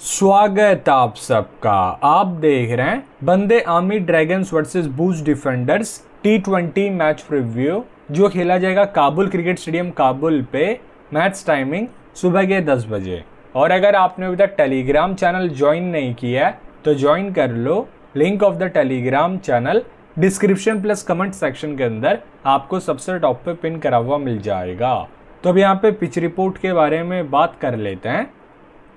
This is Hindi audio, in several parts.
स्वागत आप सबका आप देख रहे हैं बंदे आर्मी dragons versus Boost defenders T twenty match review जो खेला जाएगा काबुल क्रिकेट स्टेडियम काबुल पे मैच टाइमिंग सुबह के दस बजे और अगर आपने अभी तक टेलीग्राम चैनल ज्वाइन नहीं किया है तो ज्वाइन कर लो link of the Telegram channel description plus comment section के अंदर आपको सबसे टॉप पे पिन करा हुआ मिल जाएगा तो अब यहाँ पे पिच रिपोर्ट के बारे में बात कर लेते हैं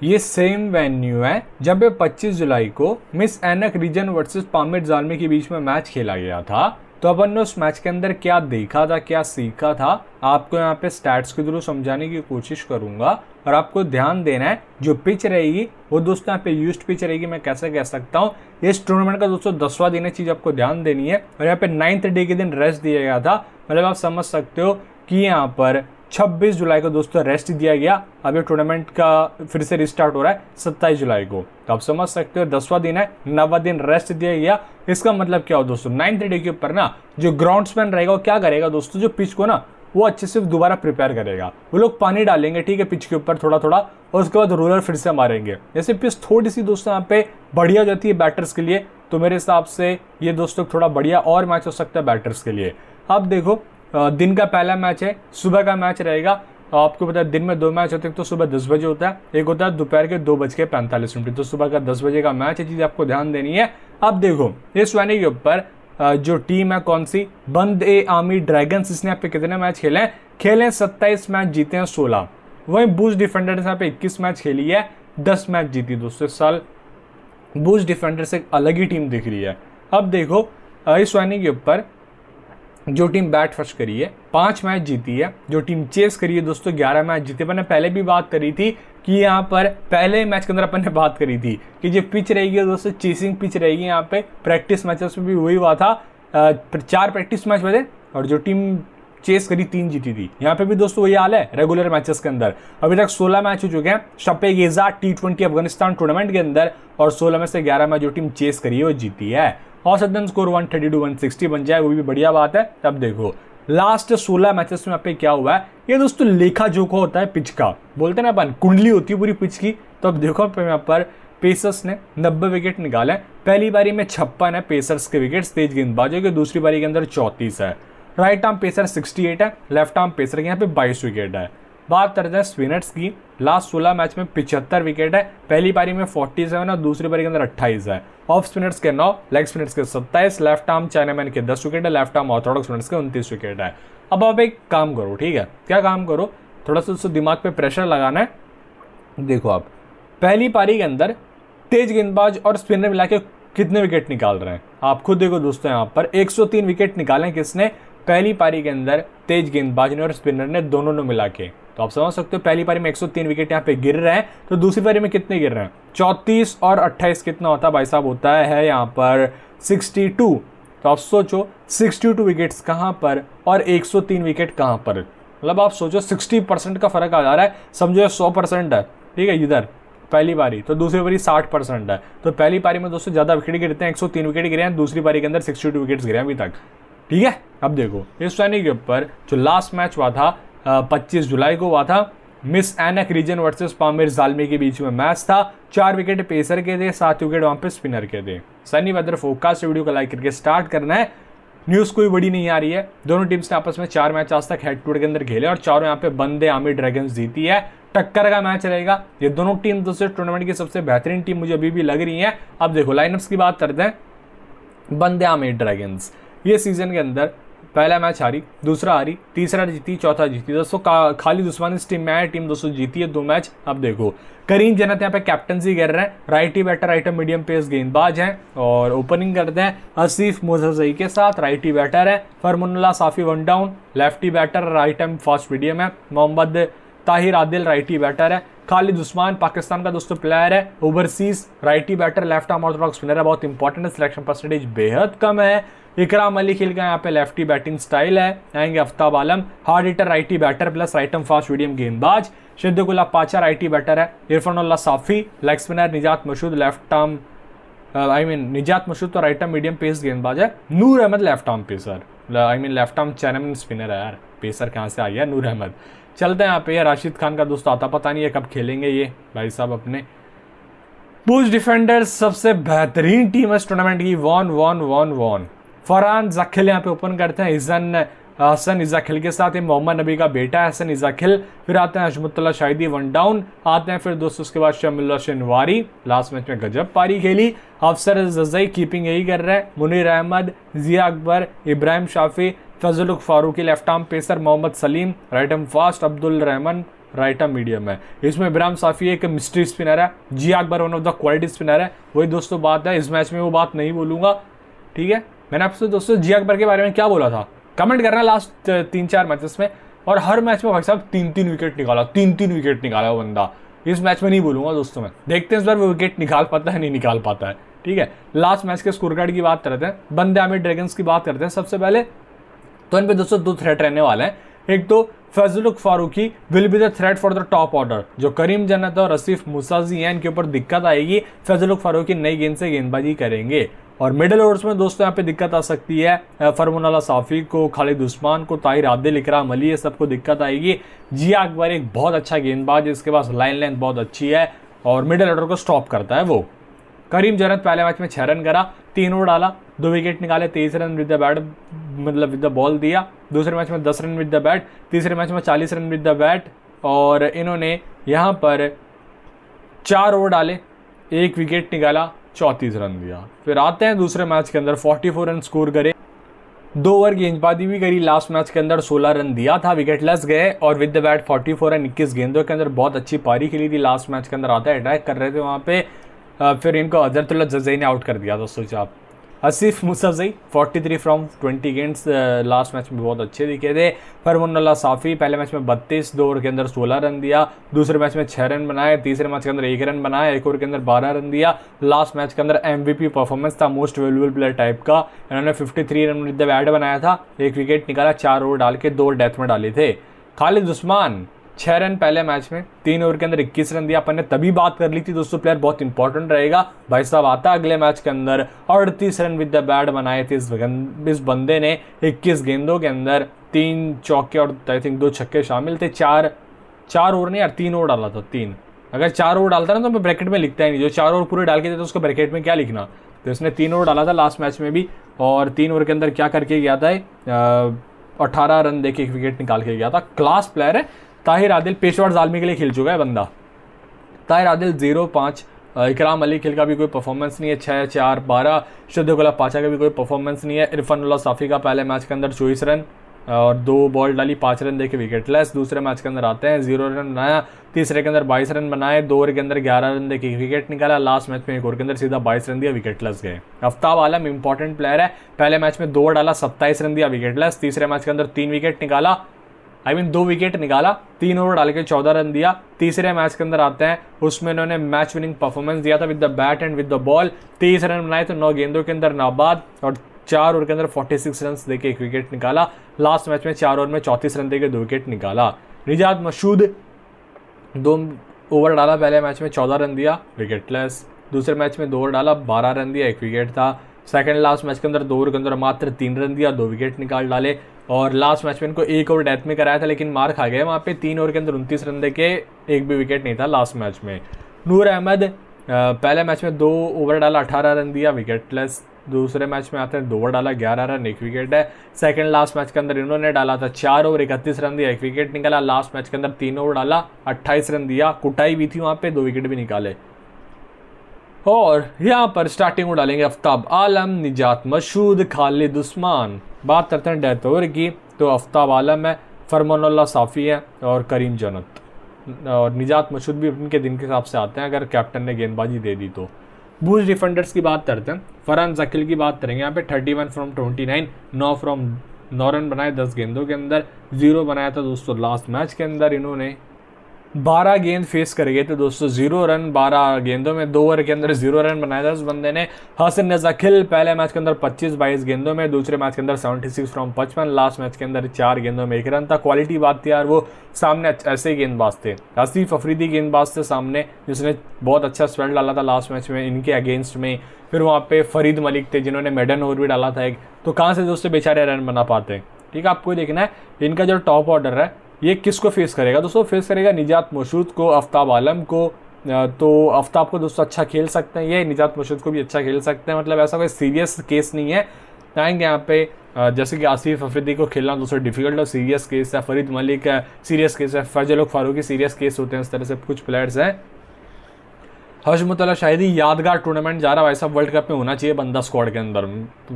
ये सेम वेन्यू है जब ये 25 जुलाई को मिस एनक रीजन वर्सेस पामिट जालमी के बीच में मैच खेला गया था तो अपन ने उस मैच के अंदर क्या देखा था क्या सीखा था आपको यहाँ पे स्टैट्स के थ्रू समझाने की कोशिश करूंगा और आपको ध्यान देना है जो पिच रहेगी वो दोस्तों यहाँ पे यूज पिच रहेगी मैं कैसे कह सकता हूँ इस टूर्नामेंट का दोस्तों दसवा दिन है चीज़ आपको ध्यान देनी है और यहाँ पे नाइन्थ डे के दिन रेस्ट दिया गया था मतलब आप समझ सकते हो कि यहाँ पर 26 जुलाई को दोस्तों रेस्ट दिया गया अब ये टूर्नामेंट का फिर से रिस्टार्ट हो रहा है 27 जुलाई को तो आप समझ सकते हो दसवा दिन है नवा दिन रेस्ट दिया गया इसका मतलब क्या हो दोस्तों नाइन्थ डे के ऊपर ना जो ग्राउंडसमैन रहेगा वो क्या करेगा दोस्तों जो पिच को ना वो अच्छे से दोबारा प्रिपेयर करेगा वो लोग पानी डालेंगे ठीक है पिच के ऊपर थोड़ा थोड़ा और उसके बाद रोलर फिर से मारेंगे जैसे पिच थोड़ी सी दोस्तों यहाँ पे बढ़िया हो जाती है बैटर्स के लिए तो मेरे हिसाब से ये दोस्तों थोड़ा बढ़िया और मैच हो सकता है बैटर्स के लिए अब देखो दिन का पहला मैच है सुबह का मैच रहेगा आपको पता है दिन में दो मैच होते हैं तो सुबह दस बजे होता है एक होता है दोपहर के दो बज के पैंतालीस मिनट तो सुबह का दस बजे का मैच है चीज़ आपको ध्यान देनी है अब देखो इस वाने के ऊपर जो टीम है कौन सी बंद ए आर्मी ड्रैगन्स इसने आप कितने मैच खेले हैं खेले हैं सत्ताईस मैच जीते हैं सोलह वहीं बूज डिफेंडर ने पे इक्कीस मैच खेली है दस मैच जीती दोस्तों इस साल बूज डिफेंडर से एक अलग ही टीम दिख रही है अब देखो इस वानी के ऊपर जो टीम बैट फर्स्ट करी है पांच मैच जीती है जो टीम चेस करी है दोस्तों ग्यारह मैच जीते मैंने पहले भी बात करी थी कि यहाँ पर पहले मैच के अंदर अपन ने बात करी थी कि जो पिच रहेगी दोस्तों चेसिंग पिच रहेगी यहाँ पे प्रैक्टिस मैचेस में भी वही हुआ था चार प्रैक्टिस मैच बजे और जो टीम चेस करी तीन जीती थी यहाँ पे भी दोस्तों वही हाल है रेगुलर मैचेस के अंदर अभी तक 16 मैच हो चुके हैं Shpageeza T twenty Afghanistan tournament के अंदर और 16 में से 11 मैच जो टीम चेस करी है वो जीती है और सदन स्कोर 132 160 बन जाए वो भी बढ़िया बात है तब देखो लास्ट 16 मैचेस में यहाँ पे क्या हुआ है ये दोस्तों लेखा जोखा होता है पिच का बोलते ना अपन कुंडली होती है पूरी पिच की तो अब देखो यहाँ पर पेसर्स ने 90 विकेट निकाले पहली बारी में छप्पन है पेसर्स के विकेट तेज गेंदबाजों के दूसरी बारी के अंदर चौंतीस है राइट आर्म पेसर 68 है लेफ्ट आर्म पेसर के यहाँ पे 22 विकेट है बात करते हैं स्पिनर्स की लास्ट 16 मैच में 75 विकेट है पहली पारी में 47 और दूसरी पारी के अंदर 28 है ऑफ स्पिनर्स के 9 लेग स्पिनर्स के 27 लेफ्ट आर्म चाइनामैन के 10 विकेट है लेफ्ट आर्म ऑर्थोडॉक्स स्पिनर्स के उनतीस विकेट है अब आप एक काम करो ठीक है क्या काम करो थोड़ा सा उसको दिमाग पर प्रेशर लगाना है देखो आप पहली पारी के अंदर तेज गेंदबाज और स्पिनर मिला के कितने विकेट निकाल रहे हैं आप खुद देखो दोस्तों यहाँ पर 103 विकेट निकाले किसने पहली पारी के अंदर तेज गेंदबाज ने और स्पिनर ने दोनों ने मिला के तो आप समझ सकते हो पहली पारी में 103 विकेट यहाँ पे गिर रहे हैं तो दूसरी पारी में कितने गिर रहे हैं 34 और 28 कितना होता है भाई साहब होता है यहाँ पर 62 तो आप सोचो 62 विकेट्स कहाँ पर और 103 विकेट कहाँ पर मतलब आप सोचो 60 परसेंट का फर्क आ जा रहा है समझो सौ परसेंट है ठीक है इधर पहली बारी तो दूसरी बारी 60 परसेंट है तो पहली पारी में दोस्तों ज़्यादा विकेट गिरते हैं 103 विकेट गिरे हैं दूसरी पारी के अंदर 62 विकेट्स गिरे हैं अभी तक ठीक है अब देखो इस सैनिक के ऊपर जो लास्ट मैच हुआ था पच्चीस जुलाई को हुआ था मिस एनक रीजन वर्सेस पामिर जालमी के बीच में मैच था चार विकेट पेसर के थे सात विकेट वहां पे स्पिनर के थे सनी वेदर फोकस वीडियो को लाइक करके स्टार्ट करना है न्यूज़ कोई बड़ी नहीं आ रही है दोनों टीम्स ने आपस में चार मैच आज तक हेड टू के अंदर खेले और चारों यहाँ पे बंदे आमिर ड्रैगन जीती है टक्कर का मैच रहेगा ये दोनों टीम दूसरे टूर्नामेंट की सबसे बेहतरीन टीम मुझे अभी भी लग रही है अब देखो लाइनअप्स की बात करते हैं बंदे आमिर ड्रैगन्स ये सीज़न के अंदर पहला मैच हारी दूसरा हारी तीसरा जीती चौथा जीती दोस्तों खाली दुश्मन इस टीम में है टीम दोस्तों जीती है दो मैच अब देखो करीम जनत यहाँ पे कैप्टनसी कर रहे हैं राइट ही बैटर राइटर मीडियम पेस गेंदबाज हैं और ओपनिंग करते हैं असीफ मुजहजई के साथ राइट ही बैटर है Farmullah Safi one down left ही batter right arm fast medium है मोहम्मद ताहिर आदिल राइटी बैटर है खालिद उस्मान पाकिस्तान का दोस्तों प्लेयर है overseas righty batter left arm orthodox player है बहुत इंपॉर्टेंट है सिलेक्शन परसेंटेज बेहद कम है इकराम अली खेल का यहाँ पे लेफ्टी बैटिंग स्टाइल है आएंगे Aftab Alam hard hitter righty batter plus right arm fast medium गेंदबाज शिद्दुल्ला पाचा राइटी बैटर है Ulla साफ़ी leg spinner Nijat Masood left arm I mean Nijat Masood तो राइट आर्म मीडियम पेस गेंदबाज है Noor Ahmad left arm pacer I mean left arm chinaman spinner है यार पेसर कहाँ से आ गया नूर अहमद चलते हैं यहाँ पे राशिद खान का दोस्त आता पता नहीं है कब खेलेंगे ये भाई साहब अपने बुश डिफेंडर सबसे बेहतरीन टीम है इस टूर्नामेंट की वॉन वॉन वॉन वॉन फरहान जखिल यहाँ पे ओपन करते हैं इजन हसन इजाखिल के साथ ये मोहम्मद नबी का बेटा है हसन इजाखिल फिर आते हैं अजमतुल्ला शाहिदी वन डाउन आते हैं फिर दोस्तों उसके बाद शमिल्ला शनवारी लास्ट मैच में गजब पारी खेली अफसर जजई कीपिंग यही कर रहे हैं Munir Ahmad Zia Akbar Ibrahim Safi Fazalhaq Farooqi left arm pacer Mohammad Saleem right arm fast Abdul Rahman right arm medium है इसमें इब्राम साफ़ी एक मिस्ट्री स्पिनर है जी Akbar one of the quality spinner है वही दोस्तों बात है इस मैच में वो बात नहीं बोलूँगा ठीक है मैंने आपसे दोस्तों जी अकबर के बारे में क्या बोला था कमेंट करना लास्ट तीन चार मैचेस में और हर मैच में भाई साहब तीन तीन विकेट निकाला तीन तीन विकेट निकाला वो बंदा इस मैच में नहीं बोलूंगा दोस्तों मैं देखते हैं इस बार वो विकेट निकाल पाता है नहीं निकाल पाता है ठीक है लास्ट मैच के स्कोर कार्ड की बात करते हैं बंदे आमिर ड्रैगन्स की बात करते हैं सबसे पहले तो इन पर दोस्तों दो थ्रेट रहने वाले हैं एक तो Fazalhaq Farooqi will be the threat for the top order जो करीम जन्नत और रसीफ मुसाजी हैं इनके ऊपर दिक्कत आएगी फैजलुक फारूकी नई गेंद से गेंदबाजी करेंगे और मिडिल ओवर्स में दोस्तों यहाँ पे दिक्कत आ सकती है फरमुनला साफी को खालिद उस्मान को ताहिर आदिल इकराम अली ये सबको दिक्कत आएगी जिया अकबर एक बहुत अच्छा गेंदबाज है इसके पास लाइन लेंथ बहुत अच्छी है और मिडिल ऑर्डर को स्टॉप करता है वो करीम जनत पहले मैच में छह रन करा तीन ओवर डाला दो विकेट निकाले तेईस रन विद द बैट मतलब विद द बॉल दिया दूसरे मैच में दस रन विद द बैट तीसरे मैच में चालीस रन विद द बैट और इन्होंने यहाँ पर चार ओवर डाले एक विकेट निकाला चौंतीस रन दिया फिर आते हैं दूसरे मैच के अंदर फोर रन स्कोर करे दो ओवर गेंदबाजी भी करी लास्ट मैच के अंदर 16 रन दिया था विकेट लस गए और विद द बैट 44 रन इक्कीस गेंदों के अंदर बहुत अच्छी पारी खेली थी लास्ट मैच के अंदर आता है अटैक कर रहे थे वहाँ पे फिर इनको अजरतुल्ला जजई ने आउट कर दिया दोस्तों आप Asif forty three from twenty गेंट्स लास्ट मैच में बहुत अच्छे दिखे थे मुन्ला साफ़ी पहले मैच में बत्तीस दो ओवर के अंदर सोलह रन दिया दूसरे मैच में छः रन बनाए तीसरे मैच के अंदर एक रन बनाया एक ओवर के अंदर बारह रन दिया लास्ट मैच के अंदर पी परफॉर्मेंस था मोस्ट वेल्यूबल प्लेयर टाइप का इन्होंने three run with the bat बनाया था एक विकेट निकाला चार ओवर डाल के दो डेथ में डाले थे खालिद उस्मान छः रन पहले मैच में तीन ओवर के अंदर इक्कीस रन दिया अपन ने तभी बात कर ली थी दोस्तों प्लेयर बहुत इंपॉर्टेंट रहेगा भाई साहब आता अगले मैच के अंदर अड़तीस रन विद द बैट बनाए थे इस इस बंदे ने इक्कीस गेंदों के अंदर तीन चौके और आई थिंक दो छक्के शामिल थे चार चार ओवर नहीं यार तीन ओवर डाला था तीन अगर चार ओवर डालता ना तो मैं ब्रैकेट में लिखता ही नहीं जो चार ओवर पूरे डाल के देते तो उसको ब्रैकेट में क्या लिखना तो इसने तीन ओवर डाला था लास्ट मैच में भी और तीन ओवर के अंदर क्या करके गया था अठारह रन दे के एक विकेट निकाल के गया था क्लास प्लेयर है ताहिर आदिल पेशवाड़ जालमी के लिए खेल चुका है बंदा ताहिर आदिल जीरो पाँच इकराम अली खिल का भी कोई परफॉर्मेंस नहीं है छः चार बारह शुद्धगुला पाचा का भी कोई परफॉर्मेंस नहीं है इरफानुल्ला साफ़ी का पहले मैच के अंदर चौबीस रन और दो बॉल डाली पाँच रन देके विकेट लेस दूसरे मैच के अंदर आते हैं जीरो रन बनाया तीसरे के अंदर बाईस रन बनाए दो ओवर के अंदर ग्यारह रन देके विकेट निकाला लास्ट मैच में एक ओवर के अंदर सीधा बाईस रन दिया विकेट लेस गए आफ्ताब आलम इंपॉर्टेंट प्लेयर है पहले मैच में दो डाला सत्ताईस रन दिया विकेट लेस तीसरे मैच के अंदर तीन विकेट निकाला आई मीन दो विकेट निकाला तीन ओवर डाल के चौदह रन दिया तीसरे मैच के अंदर आते हैं उसमें इन्होंने मैच विनिंग परफॉर्मेंस दिया था with the bat and with the ball तेईस रन बनाए तो नौ गेंदों के अंदर नाबाद और चार ओवर के अंदर फोर्टी सिक्स रन देकर एक विकेट निकाला लास्ट मैच में चार ओवर में चौंतीस रन देकर दो विकेट निकाला निजात मशहूद दो ओवर डाला पहले मैच में चौदह रन दिया विकेटलेस दूसरे मैच में दो ओवर डाला बारह रन दिया एक विकेट था सेकेंड लास्ट मैच के अंदर दो ओवर के अंदर मात्र तीन रन दिया दो विकेट निकाल डाले और लास्ट मैच में इनको एक ओवर डेथ में कराया था लेकिन मार खा गया वहाँ पे तीन ओवर के अंदर उनतीस रन दे के एक भी विकेट नहीं था लास्ट मैच में नूर अहमद पहले मैच में दो ओवर डाला अठारह रन दिया विकेटलेस दूसरे मैच में आते हैं दो ओवर डाला ग्यारह रन एक विकेट है सेकेंड लास्ट मैच के अंदर इन्होंने डाला था चार ओवर इकतीस रन दिया एक विकेट निकाला लास्ट मैच के अंदर तीन ओवर डाला अट्ठाईस रन दिया कुटाई भी थी वहाँ पे दो विकेट भी निकाले और यहाँ पर स्टार्टिंग में डालेंगे आफ्ताब आलम निजात मशहूद खालिद उस्मान बात करते हैं डेथ ओवर की तो आफ्ताब आलम है फरमानुल्ला साफ़ी है और करीम जनत और निजात मशहूद भी उनके दिन के हिसाब से आते हैं अगर कैप्टन ने गेंदबाजी दे दी तो बूज डिफेंडर्स की बात करते हैं फरहान जकील की बात करेंगे यहाँ पे thirty one from twenty nine नौ फ्रॉम नौ रन बनाए दस गेंदों के अंदर जीरो बनाया था दोस्तों लास्ट मैच के अंदर इन्होंने बारह गेंद फेस कर गए थे दोस्तों जीरो रन बारह गेंदों में दो ओवर के अंदर जीरो रन बनाया था उस बंदे ने हसन नजाखिल पहले मैच के अंदर पच्चीस बाईस गेंदों में दूसरे मैच के अंदर सेवेंटी सिक्स फ्रॉम पचपन लास्ट मैच के अंदर चार गेंदों में एक रन था क्वालिटी बात थी यार वो सामने ऐसे गेंदबाज थे आसिफ अफरीदी गेंदबाज थे सामने जिसने बहुत अच्छा स्वेल डाला था लास्ट मैच में इनके अगेंस्ट में फिर वहाँ पे फरीद मलिक थे जिन्होंने मेडन ओवर भी डाला था एक तो कहाँ से दोस्तों बेचारे रन बना पाते हैं ठीक है आपको देखना है इनका जो टॉप ऑर्डर है ये किसको फेस करेगा दोस्तों फेस करेगा निजात मशहूद को आफ्ताब आलम को तो आफ्ताब को दोस्तों अच्छा खेल सकते हैं ये निजात मशहूद को भी अच्छा खेल सकते हैं मतलब ऐसा कोई सीरियस केस नहीं है आएंगे यहाँ पे जैसे कि आसिफ अफरीदी को खेलना दोस्तों डिफिकल्ट और सीरियस केस है फरीद मलिक है सीरियस केस है फैजल फारूकी सीरियस केस होते हैं इस तरह से कुछ प्लेयर्स हैं हर्ष मुतला शायद ही यादगार टूर्नामेंट जा रहा भाई साहब वर्ल्ड कप में होना चाहिए बंदा स्क्वाड के अंदर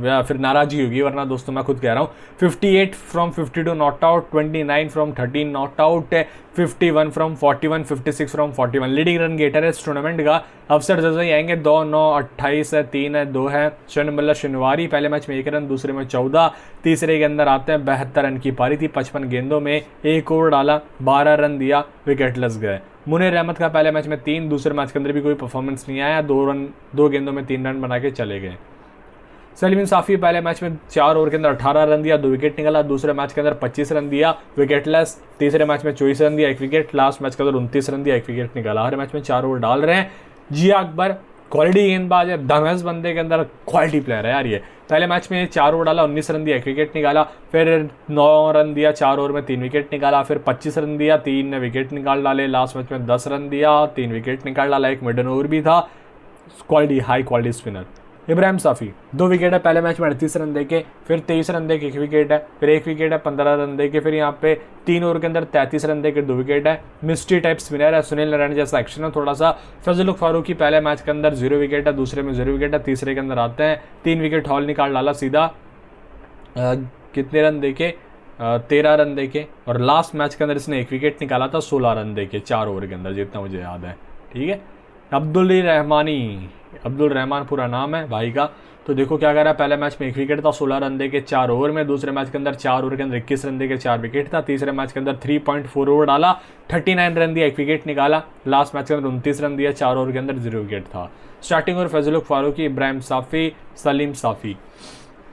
या फिर नाराजगी होगी वरना दोस्तों मैं खुद कह रहा हूँ 58 from 52 not out 29 from 13 not out fifty one from fifty six from one leading run getter है इस टूर्नामेंट का अवसर जैसे ही आएंगे दो नौ अट्ठाईस है तीन है दो है शन मतलब शनिवार पहले मैच में एक रन दूसरे में चौदह तीसरे के अंदर आते हैं बहत्तर रन की पारी थी पचपन गेंदों में एक ओवर डाला बारह रन दिया विकेट लस गए मुनिर अहमद का पहले मैच में तीन दूसरे मैच के अंदर भी कोई परफॉर्मेंस नहीं आया दो रन दो गेंदों में तीन रन बना के चले गए सलीम इंसाफी पहले मैच में चार ओवर के अंदर अठारह रन दिया दो विकेट निकाला दूसरे मैच के अंदर पच्चीस रन दिया विकेट लेस तीसरे मैच में चौबीस रन दिया एक विकेट लास्ट मैच के अंदर उनतीस रन दिया एक विकेट निकाला हर मैच में चार ओवर डाल रहे हैं जिया अकबर क्वालिटी गेंदबाज है धमेज बंदे के अंदर क्वालिटी प्लेयर है यार ये पहले मैच में चार ओवर डाला उन्नीस रन दिया एक विकेट निकाला फिर नौ रन दिया चार ओवर में तीन विकेट निकाला फिर पच्चीस रन दिया तीन ने विकेट निकाल डाले लास्ट मैच में दस रन दिया तीन विकेट निकाल डाला एक मिडन ओवर भी था quality high quality spinner Ibrahim Safi दो विकेट है पहले मैच में अड़तीस रन देके फिर तेईस रन देके एक विकेट है फिर एक विकेट है पंद्रह रन देके फिर यहाँ पे तीन ओवर के अंदर तैंतीस रन देके दो विकेट है मिस्ट्री टाइप स्पिनर है सुनील नारायण जैसा एक्शन है थोड़ा सा फजलुक फारूकी पहले मैच के अंदर जीरो विकेट है दूसरे में जीरो विकेट है तीसरे के अंदर आते हैं तीन विकेट हॉल निकाल डाला सीधा कितने रन देके तेरह रन देके और लास्ट मैच के अंदर इसने एक विकेट निकाला था सोलह रन देके चार ओवर के अंदर जितना मुझे याद है ठीक है अब्दुल रहमानी अब्दुल रहमान पूरा नाम है भाई का तो देखो क्या कह रहा है पहले मैच में एक विकेट था सोलह रन दे के चार ओवर में दूसरे मैच के अंदर चार ओवर के अंदर इक्कीस रन दे के चार विकेट था तीसरे मैच के अंदर थ्री पॉइंट फोर ओवर डाला थर्टी नाइन रन दिया एक विकेट निकाला लास्ट मैच के अंदर उनतीस रन दिया चार ओवर के अंदर जीरो विकेट था starting over Fazalhaq Farooqi Ibrahim Safi Saleem Safi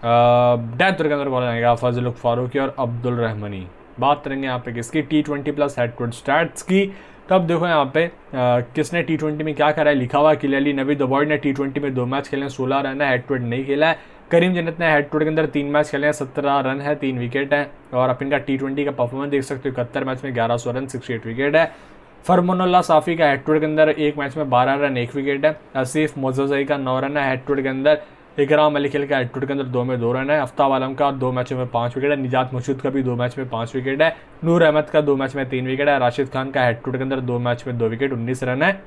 death over के अंदर बोला जाएगा फैजुल फारूकी और अब्दुल रहमनी बात करेंगे यहाँ पे किसकी T twenty plus head to stats की तब देखो यहाँ पे आ, किसने टी ट्वेंटी में क्या करा है लिखा हुआ क्लियरली नवी अबॉर्ड ने टी ट्वेंटी में दो मैच खेले हैं सोलह रन है हेड टू हेड नहीं खेला है करीम जन्नत ने हेड टू हेड के अंदर तीन मैच खेले हैं सत्रह रन है तीन विकेट है और अपन का टी ट्वेंटी का परफॉर्मेंस देख सकते हो इकहत्तर मैच में ग्यारह सौ रन सिक्सटी एट विकेट है फरमोनोल्ला साफ़ी का हेड टू हेड के अंदर एक मैच में बारह रन एक विकेट है आसिफ मोजोजई का नौ रन है हेड टू हेड के अंदर राम मलिक खेल के एटीट्यूड के अंदर दो में दो रन है अफ्ताब आलम का दो मैचों में पाँच विकेट है निजात मशूद का भी दो मैच में पाँच विकेट है नूर अहमद का दो मैच में तीन विकेट है राशिद खान का एटीट्यूड के अंदर दो मैच में दो विकेट उन्नीस रन है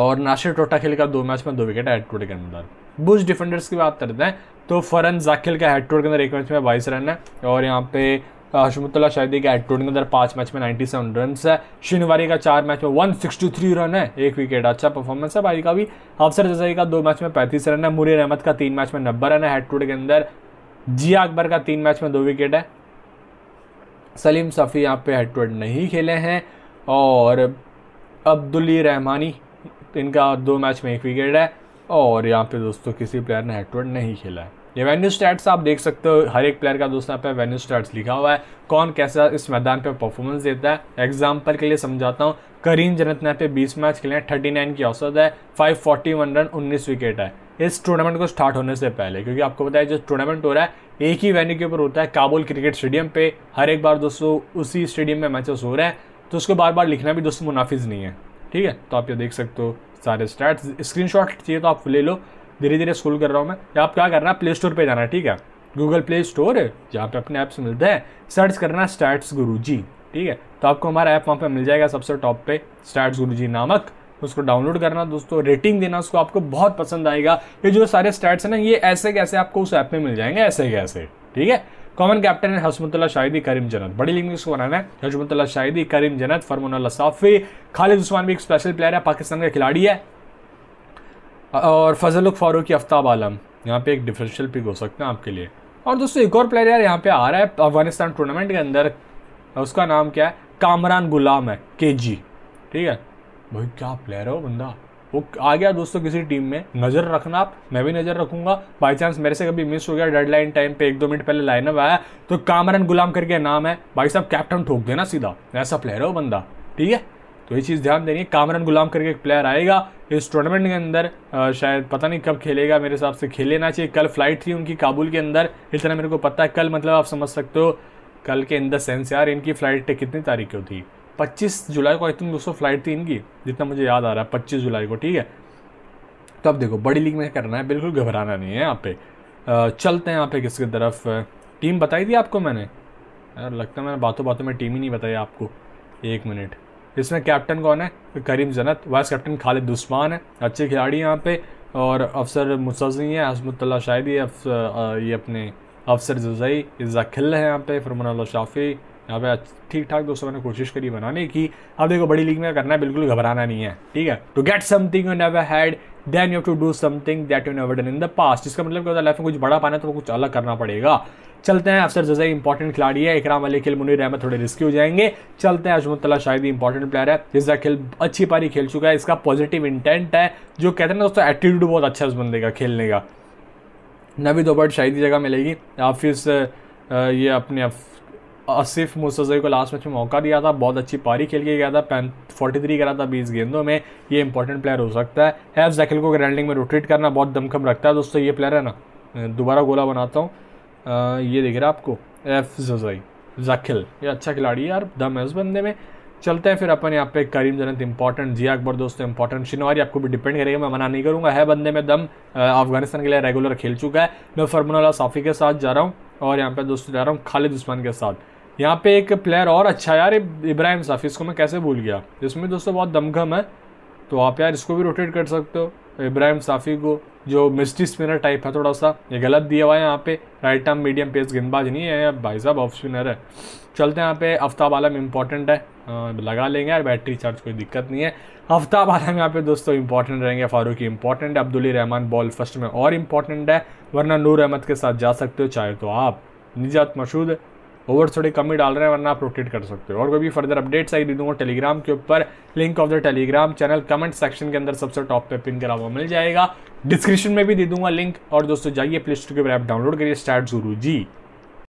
और नासिर टोटा खेल का दो मैच में दो विकेट है हेडटोड के अंदर बुज डिफेंडर्स की बात करते हैं तो फरन जाखिल का हेडटोड के अंदर एक मैच में बाईस रन है और यहाँ पे हशमतुल्ला शाहिदी का एट के अंदर पाँच मैच में 97 रन है शिनवारी का चार मैच में 163 रन है एक विकेट अच्छा परफॉर्मेंस है भाई का भी अफसर जजाई का दो मैच में पैंतीस रन है मुरीर अहमद का तीन मैच में नब्बे रन है हेड के अंदर जिया अकबर का तीन मैच में दो विकेट है सलीम सफ़ी यहाँ पे हेड नहीं खेले हैं और अब्दुली रहमानी इनका दो मैच में एक विकेट है और यहाँ पे दोस्तों किसी प्लेयर ने हेड नहीं खेला है ये वेन्यू स्टैट्स आप देख सकते हो हर एक प्लेयर का दोस्तों यहाँ पे वेन्यू स्टैट्स लिखा हुआ है कौन कैसा इस मैदान पे परफॉर्मेंस देता है एग्जाम्पल के लिए समझाता हूँ करीन जनत ने पे 20 मैच खेले हैं 39 की औसत है 541 रन 19 विकेट है इस टूर्नामेंट को स्टार्ट होने से पहले क्योंकि आपको पता है जो टूर्नामेंट हो रहा है एक ही वेन्यू के ऊपर होता है काबुल क्रिकेट स्टेडियम पर हर एक बार दोस्तों उसी स्टेडियम में मैचेस हो रहे हैं तो उसको बार बार लिखना भी दोस्तों मुनाफिज नहीं है ठीक है तो आप ये देख सकते हो सारे स्टैट्स स्क्रीन चाहिए तो आप ले लो धीरे धीरे स्कूल कर रहा हूँ मैं या आप क्या करना है प्ले स्टोर पर जाना ठीक है गूगल प्ले स्टोर जहाँ पे अपने ऐप्स मिलते हैं सर्च करना स्टार्ट्स गुरु जी ठीक है तो आपको हमारा ऐप वहाँ पे मिल जाएगा सबसे टॉप पे स्टार्ट गुरु जी नामक उसको डाउनलोड करना दोस्तों रेटिंग देना उसको आपको बहुत पसंद आएगा ये जो सारे स्टैट्स हैं ना ये ऐसे कैसे आपको उस ऐप में मिल जाएंगे ऐसे कैसे ठीक है कॉमन कैप्टन है हसमतुल्ला शाहिदी करीम जनत बड़ी लिंग में बनाना है हसमतुल्ला शाहिदी करीम जनत फरमोन साफी खालिद उस्मान भी एक स्पेशल प्लेयर है पाकिस्तान का खिलाड़ी है और फजल फारूकी आफ्ताब आलम यहाँ पे एक डिफरेंशियल पिक हो सकते हैं आपके लिए और दोस्तों एक और प्लेयर यार यहाँ पे आ रहा है अफगानिस्तान टूर्नामेंट के अंदर उसका नाम क्या है कामरान गुलाम है के ठीक है भाई क्या प्लेयर है वो बंदा वो आ गया दोस्तों किसी टीम में नज़र रखना आप मैं भी नज़र रखूंगा बाई चांस मेरे से कभी मिस हो गया डेडलाइन टाइम पे एक दो मिनट पहले लाइनअप आया तो कामरान गुलाम करके नाम है भाई साहब कैप्टन ठोक देना सीधा ऐसा प्लेयर है वो बंदा ठीक है तो ये चीज़ ध्यान देनी कामरान गुलाम करके एक प्लेयर आएगा इस टूर्नामेंट के अंदर शायद पता नहीं कब खेलेगा मेरे हिसाब से खेल लेना चाहिए कल फ्लाइट थी उनकी काबुल के अंदर इतना मेरे को पता है कल मतलब आप समझ सकते हो कल के इन द सेंस यार इनकी फ़्लाइट कितनी तारीख को थी पच्चीस जुलाई को आई थिंक दोस्तों फ्लाइट थी इनकी जितना मुझे याद आ रहा है पच्चीस जुलाई को ठीक है तो अब देखो बड़ी लीग में करना है बिल्कुल घबराना नहीं है यहाँ पे चलते हैं यहाँ पे किसकी तरफ टीम बताई थी आपको मैंने यार लगता है मैंने बातों बातों में टीम ही नहीं बताई आपको एक मिनट इसमें कैप्टन कौन है करीम जन्नत वाइस कैप्टन खालिद उस्मान है अच्छे खिलाड़ी यहाँ पे और अफसर मुसजी हैं हजमतल्ला शाहिदी ये अपने अफसर जजई खिल्ल है यहाँ पे फरमान शाफ़ी यहाँ पे ठीक ठाक दोस्तों मैंने कोशिश करी बनाने की अब देखो बड़ी लीग में करना है बिल्कुल घबराना नहीं है ठीक है to get something you never had then you have to do something that you never done in the past इसका मतलब क्या होता है लाइफ में कुछ बड़ा पाना है तो वो कुछ अलग करना पड़ेगा चलते हैं अफसर जजा इंपॉर्टेंट खिलाड़ी है इकराम अली खेल मुनीर अहमद थोड़े रिस्की हो जाएंगे चलते हैं अजमतला ही इंपॉर्टेंट प्लेयर है जिसका खेल अच्छी पारी खेल चुका है इसका पॉजिटिव इंटेंट है जो कहते हैं ना दोस्तों एटीट्यूड बहुत अच्छा है उस बंदे का खेलने का नवी दोबर्ट शायद ही जगह मिलेगी हाफिज़ ये अपने आसिफ मुसजई को लास्ट मैच में मौका दिया था बहुत अच्छी पारी खेल के गया था पैन फोर्टी थ्री करा था बीस गेंदों में ये इंपॉर्टेंट प्लेयर हो सकता है हैफ जैकल को ग्रैंडिंग में रोटेट करना बहुत दमखम रखता है दोस्तों ये प्लेयर है ना दोबारा गोला बनाता हूँ ये देख रहा है आपको एफ जजई जखिल ये अच्छा खिलाड़ी है यार दम है उस बंदे में चलते हैं फिर अपन यहाँ पे करीम जनत इंपॉर्टेंट जिया अकबर दोस्तों इंपॉर्टेंट शिनवारी आपको भी डिपेंड करेगा मैं मना नहीं करूँगा है बंदे में दम अफगानिस्तान के लिए रेगुलर खेल चुका है मैं फरमान साफ़ी के साथ जा रहा हूँ और यहाँ पे दोस्तों जा रहा हूँ खालिद उस्मान के साथ यहाँ पे एक प्लेयर और अच्छा यार इब्राहिम साफ़ी इसको मैं कैसे भूल गया इसमें दोस्तों बहुत दमखम है तो आप यार इसको भी रोटेट कर सकते हो इब्राहिम साफ़ी को जो मिस्टी स्पिनर टाइप है थोड़ा सा ये गलत दिया हुआ है यहाँ पे राइट टर्म मीडियम पेस गेंदबाज नहीं है भाई साहब ऑफ स्पिनर है चलते हैं यहाँ पे आफ्ताब आलम इंपॉर्टेंट है आ, लगा लेंगे यार बैटरी चार्ज कोई दिक्कत नहीं है आफ्ताब आलम यहाँ पे दोस्तों इंपॉर्टेंट रहेंगे फारूकी इंपॉर्टेंट है अब्दुल रहमान बॉल फर्स्ट में और इंपॉर्टेंट है वरना नूर अहमद के साथ जा सकते हो चाहे तो आप निजात मशहूद ओवर्स थोड़े कम ही डाल रहे हैं वरना आप रोटेट कर सकते हो और कोई भी फर्दर अपडेट्स आई दे दूंगा टेलीग्राम के ऊपर link of the Telegram channel comment section के अंदर सबसे टॉप पे पिन करा हुआ मिल जाएगा डिस्क्रिप्शन में भी दे दूंगा लिंक और दोस्तों जाइए प्ले स्टोर के ऐप डाउनलोड करिए स्टार्ट जरूर जी